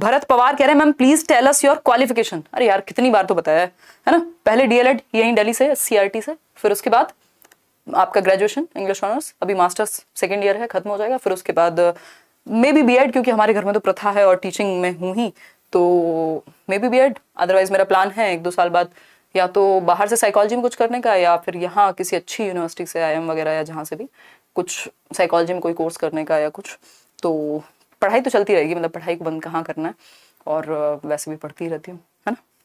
भरत पवार कह रहे हैं ma'am please tell us your qualification अरे यार कितनी बार तो बताया है है ना पहले डीएलएड यहीं दिल्ली से सीआरटी से फिर उसके बाद आपका ग्रेजुएशन इंग्लिश ऑनर्स अभी मास्टर्स सेकेंड ईयर है खत्म हो जाएगा फिर उसके बाद मे बी बी क्योंकि हमारे घर में तो प्रथा है और टीचिंग में हूँ ही तो मे बी बी अदरवाइज मेरा प्लान है एक दो साल बाद या तो बाहर से साइकोलॉजी में कुछ करने का या फिर यहाँ किसी अच्छी यूनिवर्सिटी से आई वगैरह या जहाँ से भी कुछ साइकोलॉजी में कोई कोर्स करने का या कुछ तो पढ़ाई तो चलती रहेगी मतलब पढ़ाई को बंद कहाँ करना है और वैसे भी पढ़ती रहती हूँ है ना